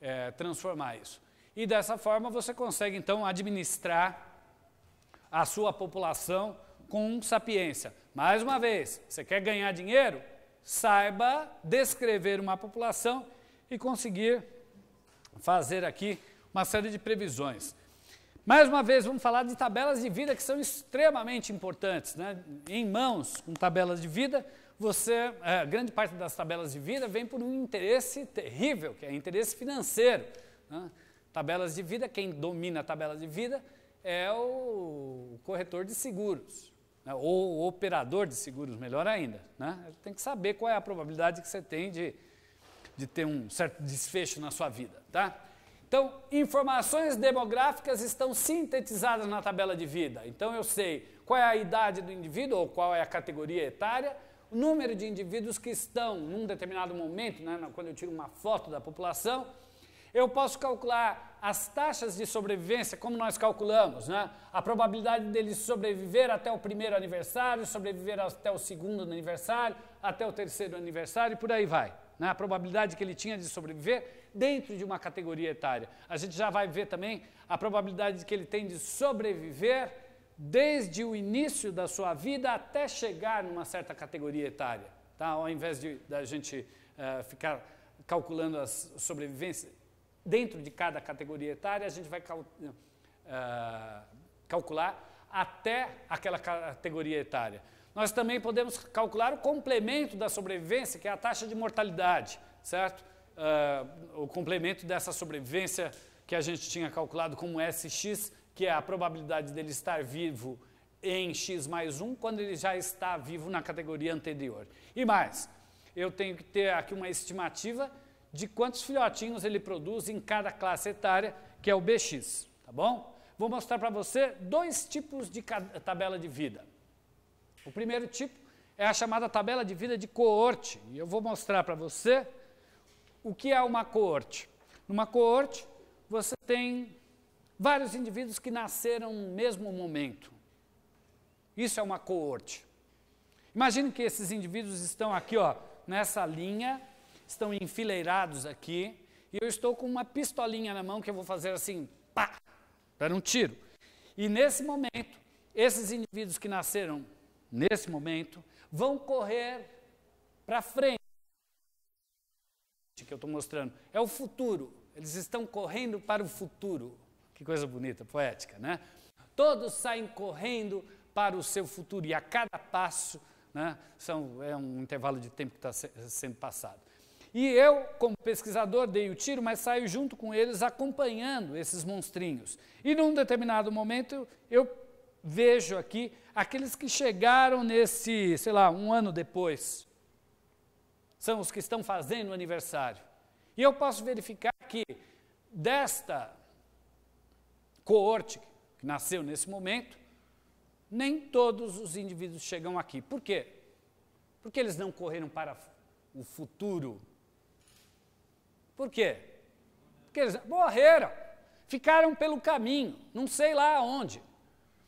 é, transformar isso. E dessa forma você consegue então administrar a sua população com sapiência. Mais uma vez, você quer ganhar dinheiro? Saiba descrever uma população e conseguir fazer aqui uma série de previsões. Mais uma vez, vamos falar de tabelas de vida que são extremamente importantes. Né? Em mãos, com tabelas de vida, você, é, grande parte das tabelas de vida vem por um interesse terrível, que é interesse financeiro. Né? Tabelas de vida, quem domina a tabela de vida é o corretor de seguros né? ou o operador de seguros, melhor ainda. Né? Ele tem que saber qual é a probabilidade que você tem de, de ter um certo desfecho na sua vida. Tá? Então, informações demográficas estão sintetizadas na tabela de vida. Então, eu sei qual é a idade do indivíduo ou qual é a categoria etária, o número de indivíduos que estão num determinado momento, né, quando eu tiro uma foto da população, eu posso calcular as taxas de sobrevivência, como nós calculamos, né? A probabilidade dele sobreviver até o primeiro aniversário, sobreviver até o segundo aniversário, até o terceiro aniversário e por aí vai. Né? A probabilidade que ele tinha de sobreviver dentro de uma categoria etária. A gente já vai ver também a probabilidade que ele tem de sobreviver desde o início da sua vida até chegar numa certa categoria etária. Tá? Ao invés de da gente uh, ficar calculando as sobrevivências dentro de cada categoria etária, a gente vai cal uh, calcular até aquela categoria etária. Nós também podemos calcular o complemento da sobrevivência, que é a taxa de mortalidade, certo? Uh, o complemento dessa sobrevivência que a gente tinha calculado como SX, que é a probabilidade dele estar vivo em X mais 1, quando ele já está vivo na categoria anterior. E mais, eu tenho que ter aqui uma estimativa de quantos filhotinhos ele produz em cada classe etária, que é o BX, tá bom? Vou mostrar para você dois tipos de tabela de vida. O primeiro tipo é a chamada tabela de vida de coorte, e eu vou mostrar para você o que é uma coorte. Numa coorte, você tem vários indivíduos que nasceram no mesmo momento. Isso é uma coorte. Imagine que esses indivíduos estão aqui, ó, nessa linha estão enfileirados aqui, e eu estou com uma pistolinha na mão que eu vou fazer assim, pá, para um tiro. E nesse momento, esses indivíduos que nasceram nesse momento vão correr para frente. Que eu estou mostrando é o futuro. Eles estão correndo para o futuro. Que coisa bonita, poética, né? Todos saem correndo para o seu futuro e a cada passo né, são, é um intervalo de tempo que está sendo passado. E eu, como pesquisador, dei o tiro, mas saio junto com eles acompanhando esses monstrinhos. E num determinado momento eu vejo aqui aqueles que chegaram nesse, sei lá, um ano depois. São os que estão fazendo aniversário. E eu posso verificar que desta coorte que nasceu nesse momento, nem todos os indivíduos chegam aqui. Por quê? Porque eles não correram para o futuro por quê? Porque eles morreram, ficaram pelo caminho, não sei lá onde.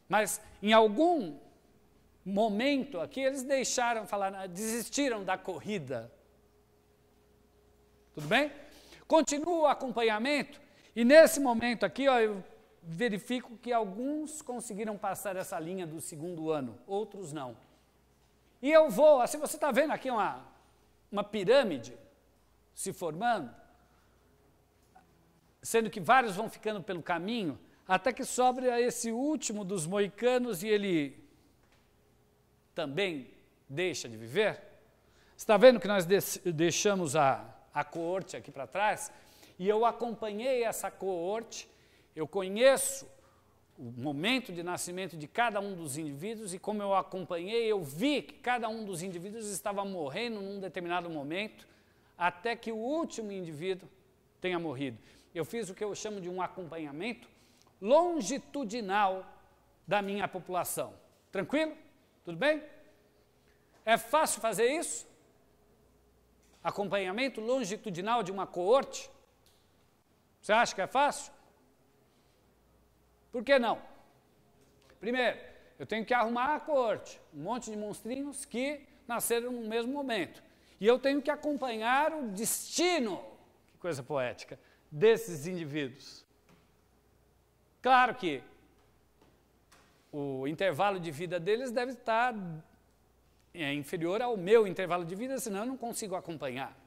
Mas em algum momento aqui eles deixaram falar, né, desistiram da corrida. Tudo bem? Continua o acompanhamento e nesse momento aqui, ó, eu verifico que alguns conseguiram passar essa linha do segundo ano, outros não. E eu vou, assim, você está vendo aqui uma, uma pirâmide se formando? sendo que vários vão ficando pelo caminho, até que sobra esse último dos moicanos e ele também deixa de viver. Está vendo que nós deixamos a, a coorte aqui para trás? E eu acompanhei essa coorte, eu conheço o momento de nascimento de cada um dos indivíduos e como eu acompanhei, eu vi que cada um dos indivíduos estava morrendo num determinado momento, até que o último indivíduo tenha morrido eu fiz o que eu chamo de um acompanhamento longitudinal da minha população. Tranquilo? Tudo bem? É fácil fazer isso? Acompanhamento longitudinal de uma coorte? Você acha que é fácil? Por que não? Primeiro, eu tenho que arrumar a coorte, um monte de monstrinhos que nasceram no mesmo momento. E eu tenho que acompanhar o destino, que coisa poética, desses indivíduos. Claro que o intervalo de vida deles deve estar é, inferior ao meu intervalo de vida, senão eu não consigo acompanhar.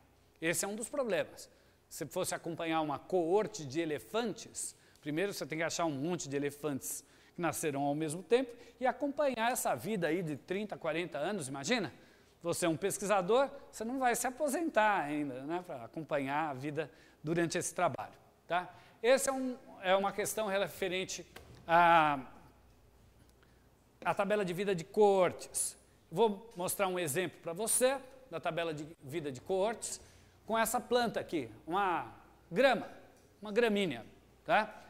Esse é um dos problemas. Se fosse acompanhar uma coorte de elefantes, primeiro você tem que achar um monte de elefantes que nasceram ao mesmo tempo e acompanhar essa vida aí de 30, 40 anos, imagina? Você é um pesquisador, você não vai se aposentar ainda, né, para acompanhar a vida durante esse trabalho. Tá? Essa é, um, é uma questão referente à, à tabela de vida de coortes. Vou mostrar um exemplo para você da tabela de vida de coortes com essa planta aqui, uma grama, uma gramínea. Tá?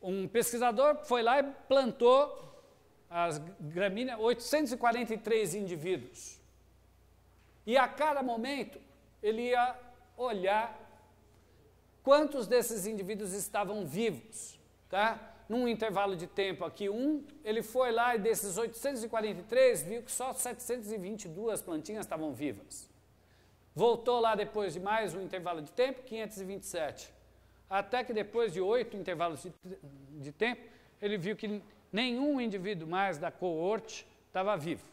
Um pesquisador foi lá e plantou as gramíneas, 843 indivíduos. E a cada momento ele ia olhar Quantos desses indivíduos estavam vivos? Tá? Num intervalo de tempo aqui, um, ele foi lá e desses 843 viu que só 722 plantinhas estavam vivas. Voltou lá depois de mais um intervalo de tempo, 527. Até que depois de oito intervalos de, de tempo, ele viu que nenhum indivíduo mais da coorte estava vivo.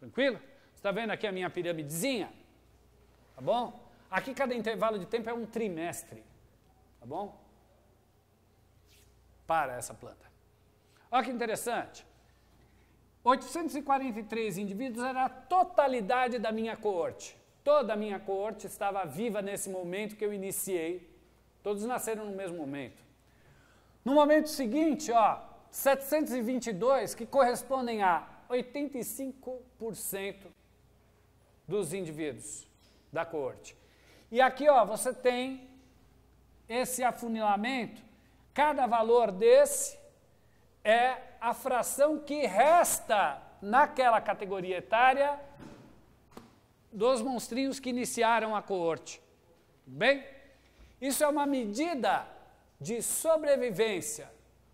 Tranquilo? Está vendo aqui a minha piramidezinha? Tá bom? Aqui cada intervalo de tempo é um trimestre. Tá bom? Para essa planta. Olha que interessante. 843 indivíduos era a totalidade da minha coorte. Toda a minha coorte estava viva nesse momento que eu iniciei. Todos nasceram no mesmo momento. No momento seguinte, ó, 722 que correspondem a 85% dos indivíduos da coorte. E aqui, ó, você tem esse afunilamento, cada valor desse é a fração que resta naquela categoria etária dos monstrinhos que iniciaram a coorte. Bem, isso é uma medida de sobrevivência,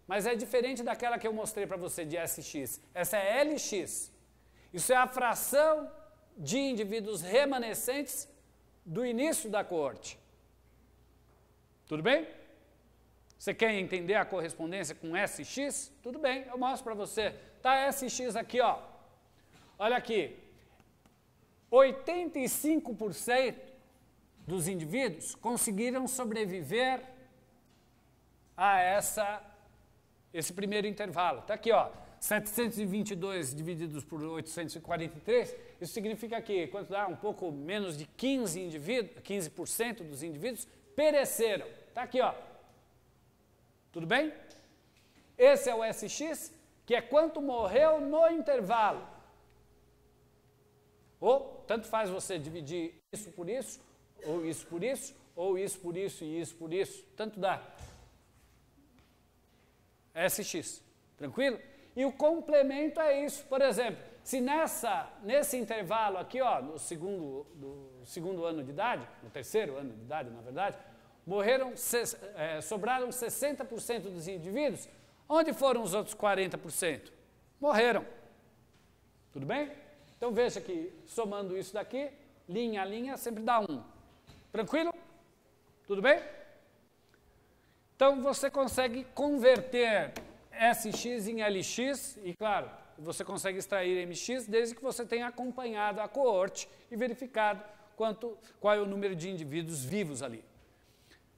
mas é diferente daquela que eu mostrei para você de SX. Essa é LX. Isso é a fração de indivíduos remanescentes do início da coorte. Tudo bem? Você quer entender a correspondência com SX? Tudo bem, eu mostro para você. Tá SX aqui, ó. Olha aqui. 85% dos indivíduos conseguiram sobreviver a essa esse primeiro intervalo. Tá aqui, ó. 722 divididos por 843, isso significa que, quanto dá? Um pouco menos de 15, indivíduos, 15% dos indivíduos pereceram. Está aqui, ó. Tudo bem? Esse é o SX, que é quanto morreu no intervalo. Ou, tanto faz você dividir isso por isso, ou isso por isso, ou isso por isso e isso por isso, tanto dá. SX, tranquilo? E o complemento é isso. Por exemplo, se nessa, nesse intervalo aqui, ó, no segundo do, no segundo ano de idade, no terceiro ano de idade, na verdade, morreram, é, sobraram 60% dos indivíduos. Onde foram os outros 40%? Morreram. Tudo bem? Então veja que, somando isso daqui, linha a linha, sempre dá um. Tranquilo? Tudo bem? Então você consegue converter SX em LX e, claro, você consegue extrair MX desde que você tenha acompanhado a coorte e verificado quanto, qual é o número de indivíduos vivos ali.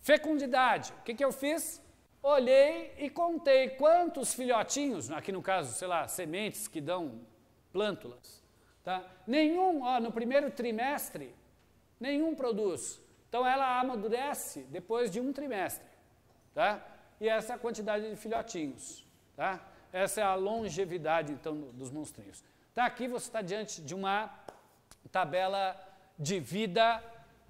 Fecundidade, o que, que eu fiz? Olhei e contei quantos filhotinhos, aqui no caso, sei lá, sementes que dão plântulas. Tá? Nenhum, ó, no primeiro trimestre, nenhum produz. Então ela amadurece depois de um trimestre. Tá? E essa é a quantidade de filhotinhos. Tá? Essa é a longevidade, então, dos monstrinhos. Tá, aqui você está diante de uma tabela de vida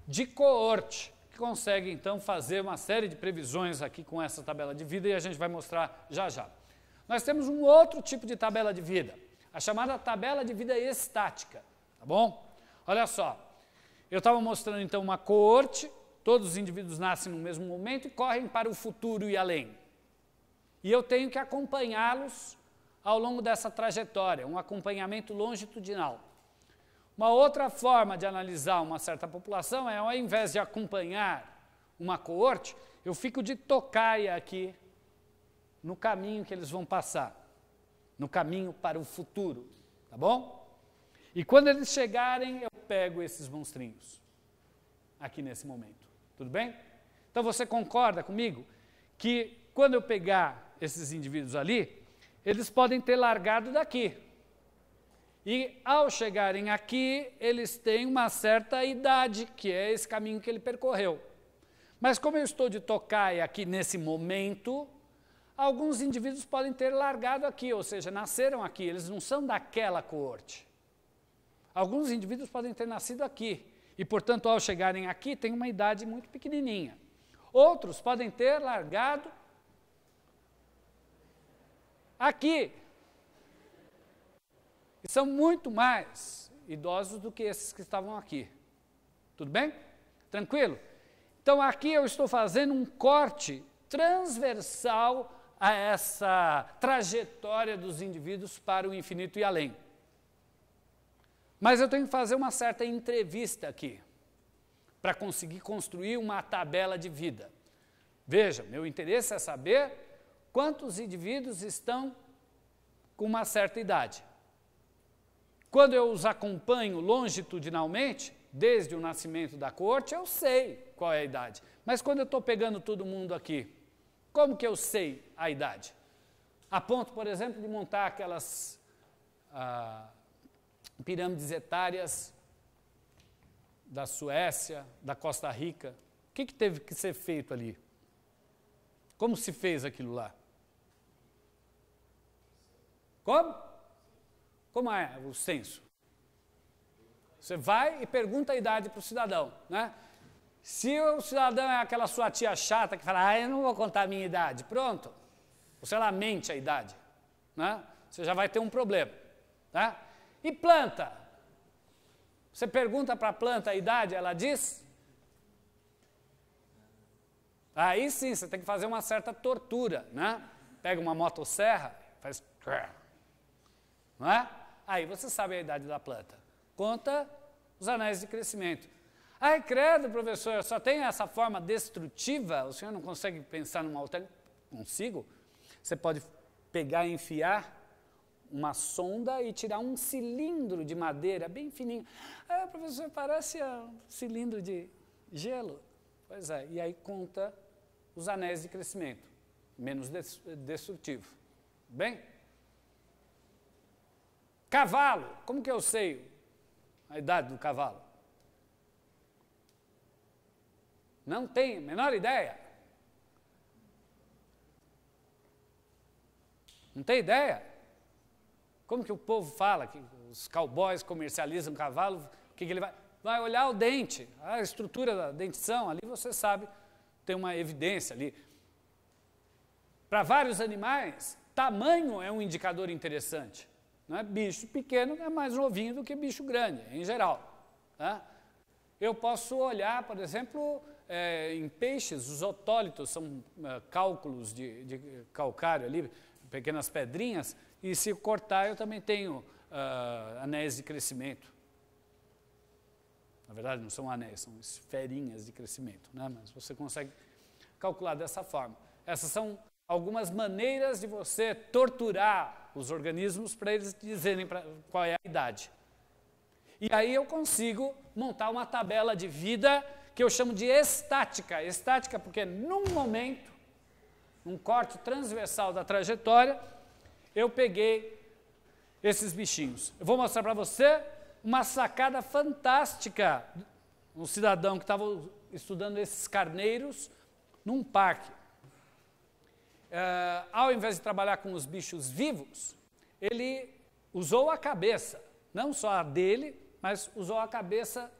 de coorte, que consegue então fazer uma série de previsões aqui com essa tabela de vida e a gente vai mostrar já já. Nós temos um outro tipo de tabela de vida, a chamada tabela de vida estática, tá bom? Olha só, eu estava mostrando então uma coorte, todos os indivíduos nascem no mesmo momento e correm para o futuro e além. E eu tenho que acompanhá-los ao longo dessa trajetória, um acompanhamento longitudinal. Uma outra forma de analisar uma certa população é, ao invés de acompanhar uma coorte, eu fico de tocaia aqui no caminho que eles vão passar, no caminho para o futuro, tá bom? E quando eles chegarem, eu pego esses monstrinhos aqui nesse momento, tudo bem? Então você concorda comigo que quando eu pegar esses indivíduos ali, eles podem ter largado daqui, e ao chegarem aqui, eles têm uma certa idade, que é esse caminho que ele percorreu. Mas como eu estou de Tocaia aqui nesse momento, alguns indivíduos podem ter largado aqui, ou seja, nasceram aqui, eles não são daquela coorte. Alguns indivíduos podem ter nascido aqui, e portanto, ao chegarem aqui, têm uma idade muito pequenininha. Outros podem ter largado aqui, e são muito mais idosos do que esses que estavam aqui. Tudo bem? Tranquilo? Então aqui eu estou fazendo um corte transversal a essa trajetória dos indivíduos para o infinito e além. Mas eu tenho que fazer uma certa entrevista aqui para conseguir construir uma tabela de vida. Veja, meu interesse é saber quantos indivíduos estão com uma certa idade. Quando eu os acompanho longitudinalmente, desde o nascimento da corte, eu sei qual é a idade. Mas quando eu estou pegando todo mundo aqui, como que eu sei a idade? A ponto, por exemplo, de montar aquelas ah, pirâmides etárias da Suécia, da Costa Rica. O que, que teve que ser feito ali? Como se fez aquilo lá? Como? Como é o censo? Você vai e pergunta a idade para o cidadão, né? Se o cidadão é aquela sua tia chata que fala, ah, eu não vou contar a minha idade, pronto. Ou se ela mente a idade, né? Você já vai ter um problema, tá? E planta? Você pergunta para a planta a idade, ela diz? Aí sim, você tem que fazer uma certa tortura, né? Pega uma motosserra, faz... Não é? Aí você sabe a idade da planta. Conta os anéis de crescimento. Ai, credo, professor, só tem essa forma destrutiva? O senhor não consegue pensar numa outra? Consigo. Você pode pegar e enfiar uma sonda e tirar um cilindro de madeira bem fininho. Ah, professor, parece um cilindro de gelo. Pois é, e aí conta os anéis de crescimento, menos destrutivo. Bem? Cavalo, como que eu sei a idade do cavalo? Não tem a menor ideia. Não tem ideia? Como que o povo fala que os cowboys comercializam cavalo? O que, que ele vai? Vai olhar o dente, a estrutura da dentição, ali você sabe, tem uma evidência ali. Para vários animais, tamanho é um indicador interessante. Não é bicho pequeno é mais novinho do que bicho grande, em geral. Tá? Eu posso olhar, por exemplo, é, em peixes, os otólitos são é, cálculos de, de, calcário ali, pequenas pedrinhas, e se cortar eu também tenho uh, anéis de crescimento. Na verdade, não são anéis, são esferinhas de crescimento, né? mas você consegue calcular dessa forma. Essas são algumas maneiras de você torturar os organismos para eles dizerem pra, qual é a idade. E aí eu consigo montar uma tabela de vida que eu chamo de estática. Estática porque num momento, num corte transversal da trajetória, eu peguei esses bichinhos. Eu vou mostrar para você uma sacada fantástica. Um cidadão que estava estudando esses carneiros num parque uh, ao invés de trabalhar com os bichos vivos, ele usou a cabeça, não só a dele, mas usou a cabeça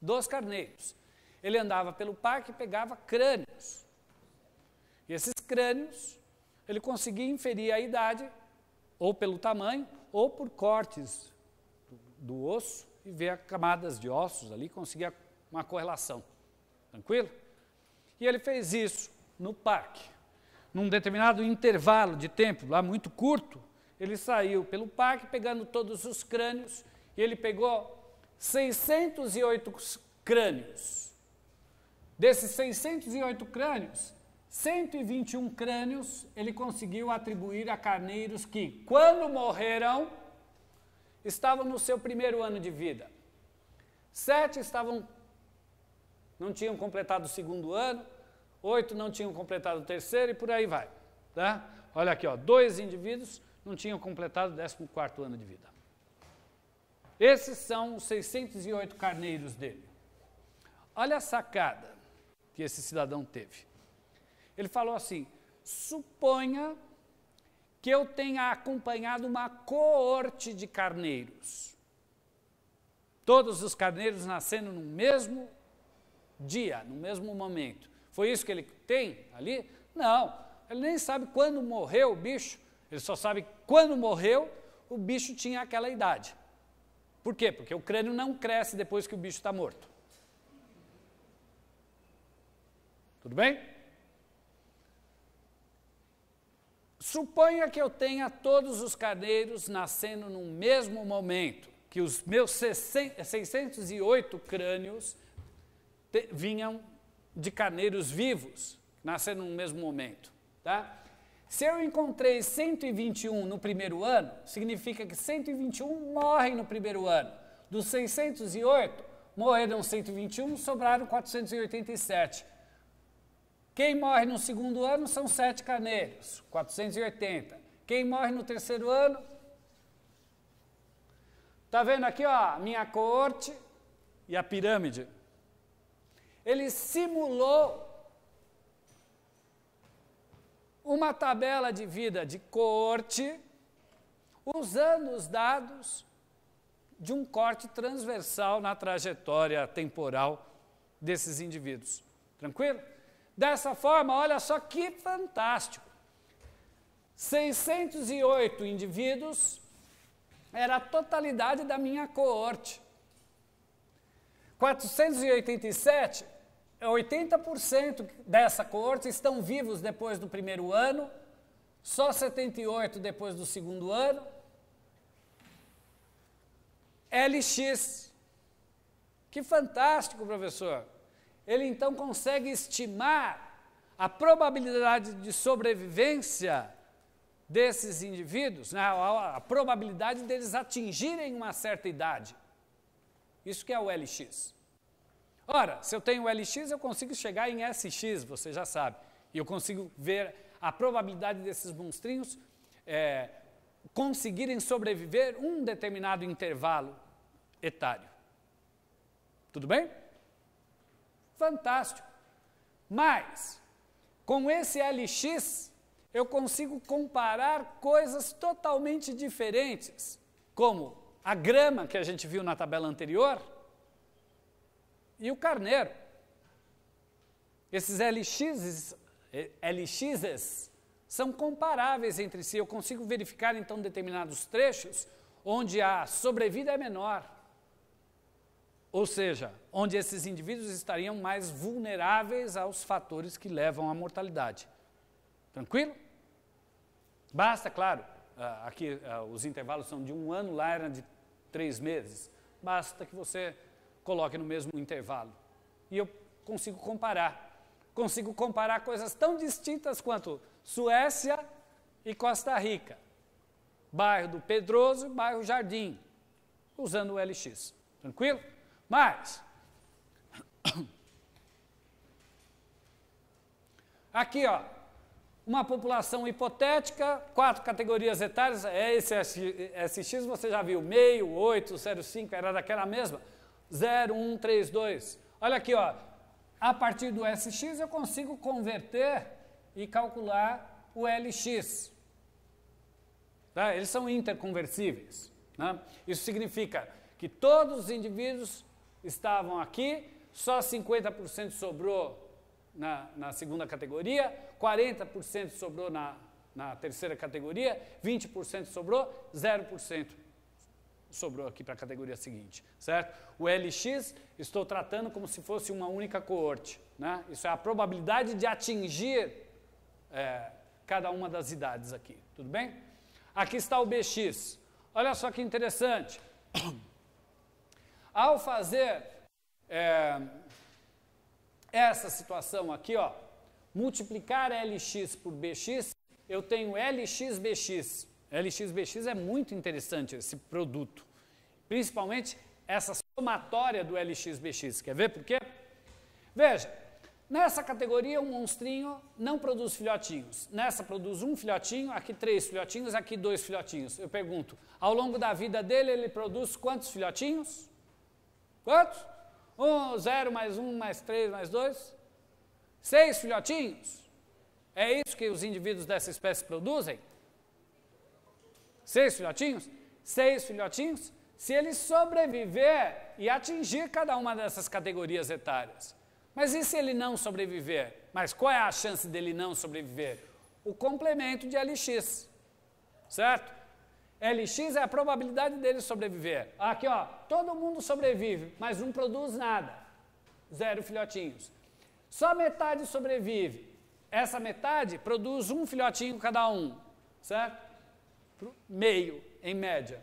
dos carneiros. Ele andava pelo parque e pegava crânios. E esses crânios, ele conseguia inferir a idade, ou pelo tamanho, ou por cortes do, do osso, e ver camadas de ossos ali, conseguia uma correlação. Tranquilo? E ele fez isso no parque num determinado intervalo de tempo, lá muito curto, ele saiu pelo parque pegando todos os crânios e ele pegou 608 crânios. Desses 608 crânios, 121 crânios ele conseguiu atribuir a carneiros que, quando morreram, estavam no seu primeiro ano de vida. Sete estavam, não tinham completado o segundo ano, oito não tinham completado o terceiro e por aí vai. Tá? Olha aqui, ó, dois indivíduos não tinham completado o décimo quarto ano de vida. Esses são os 608 carneiros dele. Olha a sacada que esse cidadão teve. Ele falou assim: suponha que eu tenha acompanhado uma coorte de carneiros. Todos os carneiros nascendo no mesmo dia, no mesmo momento. Foi isso que ele tem ali? Não. Ele nem sabe quando morreu o bicho, ele só sabe quando morreu o bicho tinha aquela idade. Por quê? Porque o crânio não cresce depois que o bicho está morto. Tudo bem? Suponha que eu tenha todos os carneiros nascendo no mesmo momento, que os meus 608 crânios vinham de carneiros vivos, nascendo no mesmo momento. Tá? Se eu encontrei 121 no primeiro ano, significa que 121 morrem no primeiro ano. Dos 608, morreram 121, sobraram 487. Quem morre no segundo ano são sete carneiros, 480. Quem morre no terceiro ano? Tá vendo aqui, ó, minha corte e a pirâmide. Ele simulou uma tabela de vida de corte, usando os dados de um corte transversal na trajetória temporal desses indivíduos. Tranquilo? Dessa forma, olha só que fantástico. 608 indivíduos era a totalidade da minha coorte. 487, 80% dessa coorte estão vivos depois do primeiro ano, só 78 depois do segundo ano. LX. Que fantástico, professor. Ele então consegue estimar a probabilidade de sobrevivência desses indivíduos, né, a, a probabilidade deles atingirem uma certa idade. Isso que é o LX. Ora, se eu tenho LX, eu consigo chegar em SX, você já sabe. E eu consigo ver a probabilidade desses monstrinhos é, conseguirem sobreviver um determinado intervalo etário. Tudo bem? Fantástico. Mas, com esse LX, eu consigo comparar coisas totalmente diferentes, como a grama que a gente viu na tabela anterior e o carneiro. Esses LXs, LXs são comparáveis entre si. Eu consigo verificar então determinados trechos onde a sobrevida é menor, ou seja, onde esses indivíduos estariam mais vulneráveis aos fatores que levam à mortalidade. Tranquilo? Basta, claro, ah, aqui ah, os intervalos são de um ano, lá era de três meses. Basta que você coloque no mesmo intervalo. E eu consigo comparar. Consigo comparar coisas tão distintas quanto Suécia e Costa Rica, bairro do Pedroso e bairro Jardim, usando o LX. Tranquilo? Mas, <coughs> aqui ó, uma população hipotética, quatro categorias etárias, é esse SX você já viu, meio, 8, 05, era daquela mesma, 2. Olha aqui, ó, a partir do SX eu consigo converter e calcular o LX. Tá? Eles são interconversíveis. Né? Isso significa que todos os indivíduos estavam aqui, só 50% sobrou na, na segunda categoria, 40% sobrou na, na terceira categoria, 20% sobrou, 0% sobrou aqui para a categoria seguinte, certo? O LX estou tratando como se fosse uma única coorte, né? Isso é a probabilidade de atingir é, cada uma das idades aqui, tudo bem? Aqui está o BX. Olha só que interessante. Ao fazer é, essa situação aqui, ó, multiplicar LX por BX, eu tenho LXBX. LXBX é muito interessante esse produto, principalmente essa somatória do LXBX. Quer ver por quê? Veja, nessa categoria um monstrinho não produz filhotinhos. Nessa produz um filhotinho, aqui três filhotinhos, aqui dois filhotinhos. Eu pergunto, ao longo da vida dele ele produz quantos filhotinhos? Quantos? Um, zero, mais um, mais três, mais dois. Seis filhotinhos. É isso que os indivíduos dessa espécie produzem? Seis filhotinhos? Seis filhotinhos? Se ele sobreviver e atingir cada uma dessas categorias etárias. Mas e se ele não sobreviver? Mas qual é a chance dele não sobreviver? O complemento de LX, certo? LX é a probabilidade dele sobreviver. Aqui, ó, todo mundo sobrevive, mas não produz nada. Zero filhotinhos. Só metade sobrevive. Essa metade produz um filhotinho cada um, certo? Meio, em média.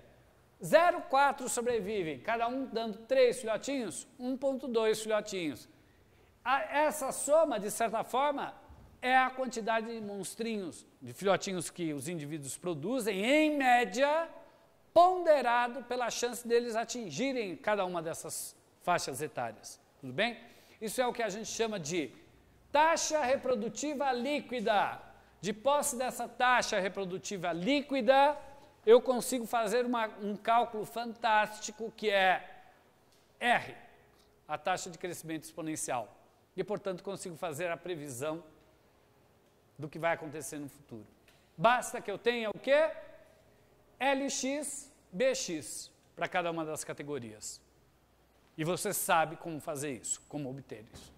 0,4 sobrevivem, cada um dando 3 filhotinhos, 1,2 filhotinhos. Essa soma, de certa forma, é a quantidade de monstrinhos, de filhotinhos que os indivíduos produzem, em média, ponderado pela chance deles atingirem cada uma dessas faixas etárias. Tudo bem? Isso é o que a gente chama de taxa reprodutiva líquida. De posse dessa taxa reprodutiva líquida, eu consigo fazer uma, um cálculo fantástico que é R, a taxa de crescimento exponencial. E, portanto, consigo fazer a previsão do que vai acontecer no futuro. Basta que eu tenha o quê? LX, BX para cada uma das categorias. E você sabe como fazer isso, como obter isso.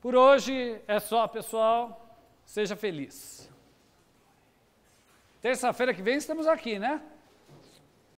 Por hoje é só, pessoal. Seja feliz. Terça-feira que vem estamos aqui, né?